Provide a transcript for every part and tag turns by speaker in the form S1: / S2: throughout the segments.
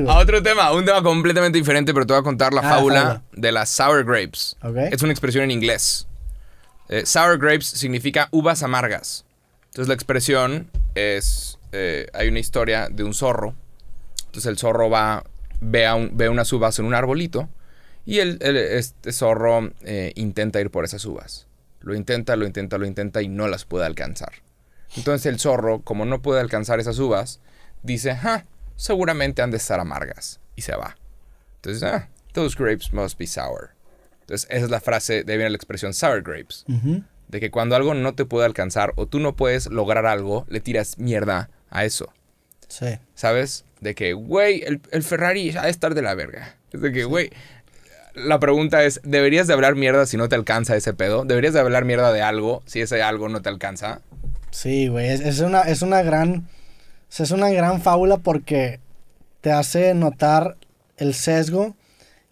S1: A otro tema, un tema completamente diferente, pero te voy a contar la ah, fábula de las sour grapes. Es una expresión en inglés. Eh, sour grapes significa uvas amargas. Entonces la expresión es, eh, hay una historia de un zorro. Entonces el zorro va, ve, un, ve unas uvas en un arbolito y el, este zorro eh, intenta ir por esas uvas. Lo intenta, lo intenta, lo intenta y no las puede alcanzar. Entonces el zorro, como no puede alcanzar esas uvas, dice, ja, seguramente han de estar amargas. Y se va. Entonces, ah, those grapes must be sour. Entonces, esa es la frase, de viene la expresión sour grapes. De que cuando algo no te puede alcanzar o tú no puedes lograr algo, le tiras mierda a eso. Sí. ¿Sabes? De que, güey, el, Ferrari ha de estar de la verga. Es de que, güey, la pregunta es, ¿deberías de hablar mierda si no te alcanza ese pedo? ¿Deberías de hablar mierda de algo si ese algo no te alcanza?
S2: Sí, güey, es, una, es una gran es una gran fábula porque te hace notar el sesgo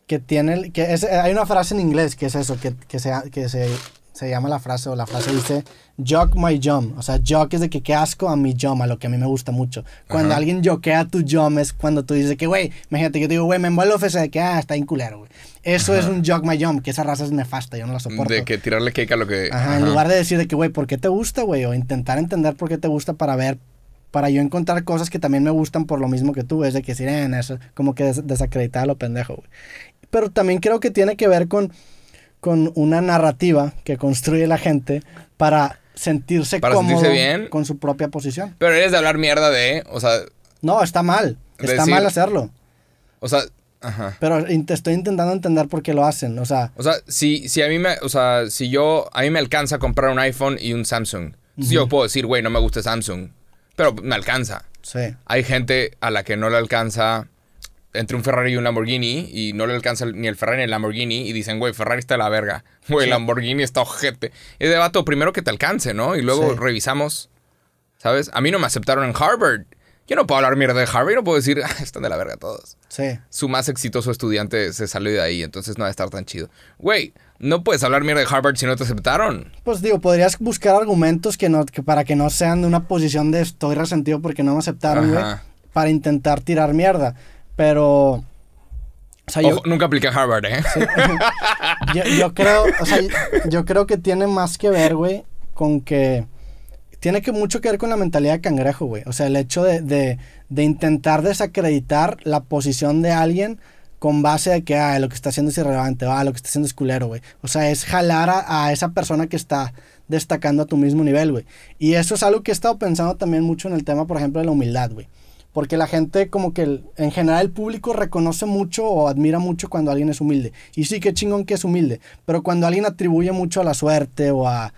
S2: que tiene. Que hay una frase en inglés que es eso, que, que, se, que se, llama la frase, o la frase dice, jock my jump. O sea, jock es de que qué asco a mi jump, a lo que a mí me gusta mucho. Cuando alguien joquea tu jump es cuando tú dices que, güey, imagínate que te digo, güey, me envuelvo ofensa de que, ah, está inculero, güey. Eso es un jock my jump, que esa raza es nefasta, yo no la soporto.
S1: De que tirarle cake a lo que. Ajá. en lugar de
S2: decir de que, güey, ¿por qué te gusta, güey? O intentar entender por qué te gusta para ver para yo encontrar cosas que también me gustan por lo mismo que tú, es de que decir, como que desacreditar lo pendejo, Pero también creo que tiene que ver con, con una narrativa que construye la gente para sentirse con su propia posición.
S1: Pero eres de hablar mierda de, o sea...
S2: No, está mal, está mal hacerlo. O sea, Pero te estoy intentando entender por qué lo hacen, o sea...
S1: O sea, si, si a mí me... O sea, si yo... A mí me alcanza comprar un iPhone y un Samsung. si Yo puedo decir, güey, no me gusta Samsung pero me alcanza. Sí. Hay gente a la que no le alcanza entre un Ferrari y un Lamborghini y no le alcanza ni el Ferrari ni el Lamborghini y dicen, güey, Ferrari está a la verga, güey, Lamborghini está ojete. Es de vato, primero que te alcance, ¿no? Y luego revisamos, ¿sabes? A mí no me aceptaron en Harvard. Yo no puedo hablar mierda de Harvard, no puedo decir, ah, están de la verga todos. Sí. Su más exitoso estudiante se salió de ahí, entonces no va a estar tan chido. Güey, no puedes hablar mierda de Harvard si no te aceptaron.
S2: Pues digo, podrías buscar argumentos que no, para que no sean de una posición de estoy resentido porque no me aceptaron, güey, para intentar tirar mierda. Pero.
S1: nunca apliqué a Harvard, ¿eh? creo,
S2: yo creo que tiene más que ver, güey, con que tiene que mucho que ver con la mentalidad de cangrejo, güey. O sea, el hecho de, de, intentar desacreditar la posición de alguien con base de que ah, lo que está haciendo es irrelevante, ah, lo que está haciendo es culero, güey. O sea, es jalar a, esa persona que está destacando a tu mismo nivel, güey. Y eso es algo que he estado pensando también mucho en el tema, por ejemplo, de la humildad, güey. Porque la gente, como que en general, el público reconoce mucho o admira mucho cuando alguien es humilde. Y sí, qué chingón que es humilde. Pero cuando alguien atribuye mucho a la suerte o a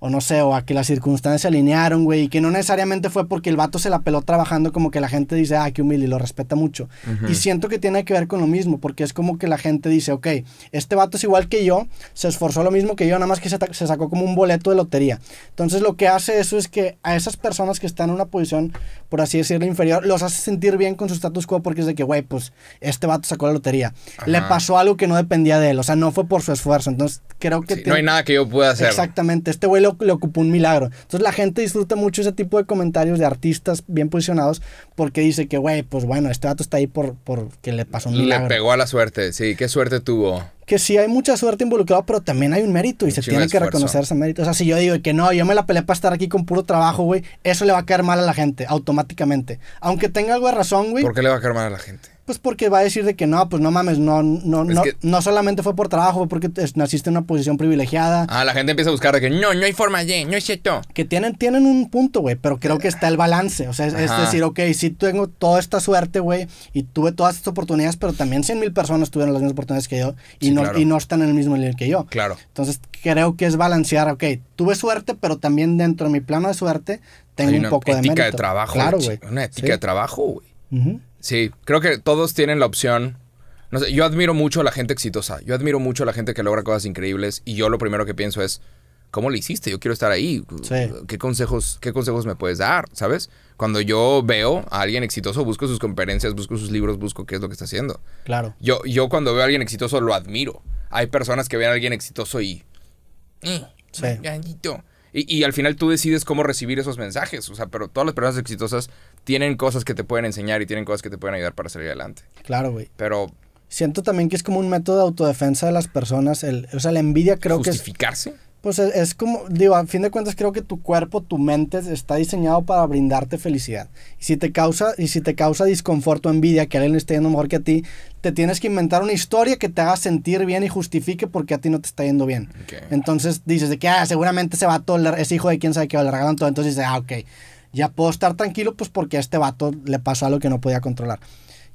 S2: o no sé, o a que las circunstancias se alinearon, güey, y que no necesariamente fue porque el vato se la peló trabajando, como que la gente dice, ah, qué humilde, y lo respeta mucho. Y siento que tiene que ver con lo mismo, porque es como que la gente dice, ok, este vato es igual que yo, se esforzó lo mismo que yo, nada más que se, sacó como un boleto de lotería. Entonces lo que hace eso es que a esas personas que están en una posición, por así decirlo, inferior, los hace sentir bien con su status quo, porque es de que, güey, pues este vato sacó la lotería. Le pasó algo que no dependía de él, o sea, no fue por su esfuerzo. Entonces creo que... No hay nada
S1: que yo pueda hacer.
S2: Exactamente, este güey le ocupó un milagro. Entonces la gente disfruta mucho ese tipo de comentarios de artistas bien posicionados porque dice que, güey, pues bueno, este dato está ahí por, que le pasó un milagro. Le
S1: pegó a la suerte, sí, qué suerte tuvo
S2: que sí hay mucha suerte involucrada, pero también hay un mérito y se tiene que reconocer ese mérito. O sea, si yo digo que no, yo me la peleé para estar aquí con puro trabajo, güey, eso le va a caer mal a la gente automáticamente. Aunque tenga algo de razón, güey. ¿Por
S1: qué le va a caer mal a la gente?
S2: Pues porque va a decir de que no, pues no mames, no, no, no, no solamente fue por trabajo, fue porque naciste en una posición privilegiada.
S1: Ah, la gente empieza a buscar de que no, no hay forma de, no es cierto.
S2: Que tienen, tienen un punto, güey, pero creo que está el balance. O sea, es, decir, ok, sí tengo toda esta suerte, güey, y tuve todas estas oportunidades, pero también 100 mil personas tuvieron las mismas oportunidades que yo. Y y no están en el mismo nivel que yo. Claro. Entonces creo que es balancear, ok, tuve suerte, pero también dentro de mi plano de suerte tengo un poco de mérito. Una ética de trabajo. Claro, güey. Una ética de
S1: trabajo, güey. Sí, creo que todos tienen la opción. No sé, yo admiro mucho a la gente exitosa. Yo admiro mucho a la gente que logra cosas increíbles. Y yo lo primero que pienso es, ¿cómo le hiciste? Yo quiero estar ahí. ¿Qué, consejos, ¿Qué consejos me puedes dar? ¿Sabes? Cuando yo veo a alguien exitoso, busco sus conferencias, busco sus libros, busco qué es lo que está haciendo. Claro. Yo, yo cuando veo a alguien exitoso, lo admiro. Hay personas que ven a alguien exitoso y... Mm, sí. Y, al final tú decides cómo recibir esos mensajes. O sea, pero todas las personas exitosas tienen cosas que te pueden enseñar y tienen cosas que te pueden ayudar para salir adelante.
S2: Claro, güey. Pero Siento también que es como un método de autodefensa de las personas. o sea, la envidia creo que.
S1: ¿Justificarse?
S2: pues es, como, digo, a fin de cuentas creo que tu cuerpo, tu mente está diseñado para brindarte felicidad. Y si te causa, y si te causa disconforto, o envidia que alguien le esté yendo mejor que a ti, te tienes que inventar una historia que te haga sentir bien y justifique por qué a ti no te está yendo bien. Entonces dices de que, ah, seguramente ese vato es hijo de quién sabe qué, va le regalan todo. Entonces dices, ah, ok, ya puedo estar tranquilo pues porque a este vato le pasó algo que no podía controlar.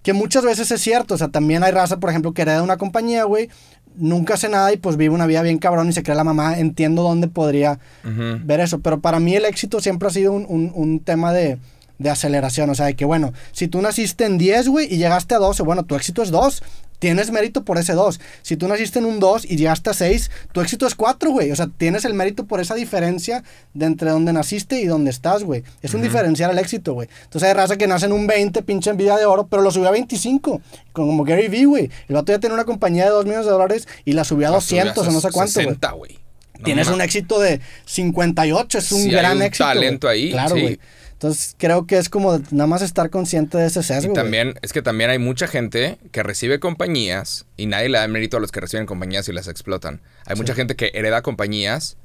S2: Que muchas veces es cierto, o sea, también hay raza, por ejemplo, que hereda una compañía, güey, nunca hace nada y pues vive una vida bien cabrón y se cree la mamá, entiendo dónde podría ver eso, pero para mí el éxito siempre ha sido un, un tema de, de aceleración. O sea, de que bueno, si tú naciste en 10, güey, y llegaste a 12, bueno, tu éxito es 2. Tienes mérito por ese 2. Si tú naciste en un 2 y llegaste a 6, tu éxito es 4, güey. O sea, tienes el mérito por esa diferencia de entre donde naciste y donde estás, güey. Es un diferencial el éxito, güey. Entonces hay raza que nace en un 20, pinche en vida de oro, pero lo subió a 25. Como Gary Vee, güey. El vato ya tiene una compañía de 2 millones de dólares y la subió a 200 o no sé cuánto, güey. Tienes un éxito de 58, es un gran hay un éxito. talento ahí. Claro, güey. Sí. Entonces creo que es como nada más estar consciente de ese sesgo. Y
S1: también, es que también hay mucha gente que recibe compañías y nadie le da mérito a los que reciben compañías y las explotan. Hay mucha gente que hereda compañías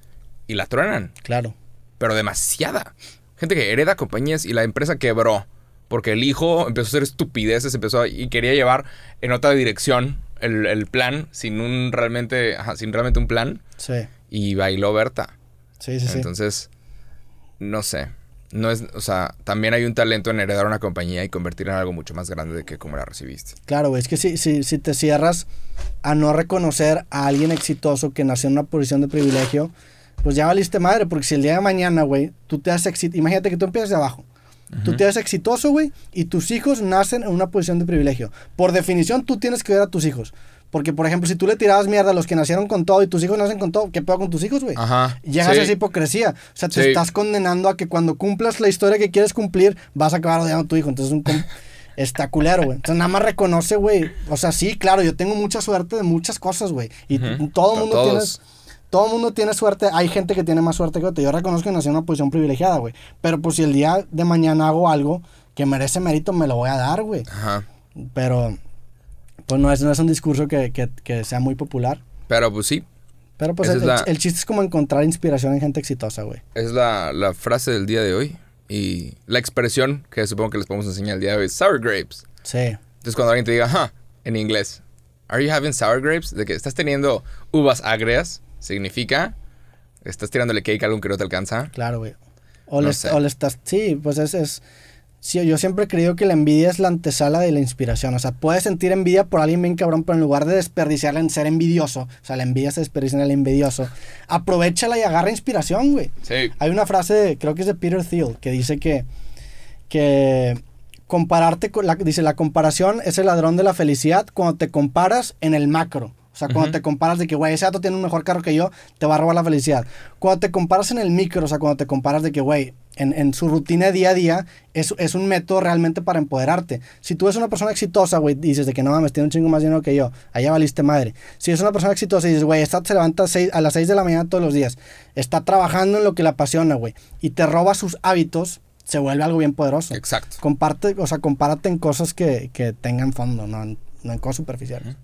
S1: y la truenan. Claro. Pero demasiada. Gente que hereda compañías y la empresa quebró. Porque el hijo empezó a hacer estupideces, empezó y quería llevar en otra dirección el, plan sin un realmente, sin realmente un plan. Sí. Y bailó Berta. Sí, sí, Entonces, no sé no es, o sea, también hay un talento en heredar una compañía y convertirla en algo mucho más grande de que como la recibiste.
S2: Claro, es que si, si, si te cierras a no reconocer a alguien exitoso que nació en una posición de privilegio, pues ya valiste madre, porque si el día de mañana, güey, tú te haces exitoso, imagínate que tú empiezas de abajo. Tú te haces exitoso, güey, y tus hijos nacen en una posición de privilegio. Por definición, tú tienes que ver a tus hijos. Porque, por ejemplo, si tú le tirabas mierda a los que nacieron con todo y tus hijos nacen con todo, ¿qué pedo con tus hijos, güey? Ajá. Llegas a esa hipocresía. O sea, te estás condenando a que cuando cumplas la historia que quieres cumplir, vas a acabar odiando a tu hijo. Entonces, es un. está culero, güey. Entonces nada más reconoce, güey. O sea, sí, claro, yo tengo mucha suerte de muchas cosas, güey. Y todo el mundo tiene. Todo mundo tiene suerte, hay gente que tiene más suerte que yo. Yo reconozco que nací en una posición privilegiada, güey. Pero pues si el día de mañana hago algo que merece mérito, me lo voy a dar, güey. Ajá. Pero pues no es, un discurso que, que, sea muy popular.
S1: Pero pues sí. Pero pues el,
S2: chiste es como encontrar inspiración en gente exitosa, güey.
S1: Es la, la frase del día de hoy y la expresión que supongo que les podemos enseñar el día de hoy es sour grapes. Sí. Entonces cuando alguien te diga, en inglés, are you having sour grapes? De que estás teniendo uvas agrias, significa estás tirándole cake a algún que no te alcanza.
S2: Claro, güey. O, le, o le estás, sí, pues es, es Sí, yo siempre he creído que la envidia es la antesala de la inspiración. O sea, puedes sentir envidia por alguien bien cabrón, pero en lugar de desperdiciarla en ser envidioso, o sea, la envidia se desperdicia en el envidioso, aprovechala y agarra inspiración, güey. Sí. Hay una frase, creo que es de Peter Thiel, que dice que, que compararte con, la, dice, la comparación es el ladrón de la felicidad cuando te comparas en el macro. O sea, cuando te comparas de que, güey, ese dato tiene un mejor carro que yo, te va a robar la felicidad. Cuando te comparas en el micro, o sea, cuando te comparas de que, güey, en, su rutina día a día, es, es, un método realmente para empoderarte. Si tú eres una persona exitosa, güey, dices de que no mames, tiene un chingo más lleno que yo, allá valiste madre. Si es una persona exitosa y dices, güey, esta se levanta a las 6 de la mañana todos los días, está trabajando en lo que le apasiona, güey, y te roba sus hábitos, se vuelve algo bien poderoso. Exacto. Comparte, o sea, compárate en cosas que, tengan fondo, no en, cosas superficiales.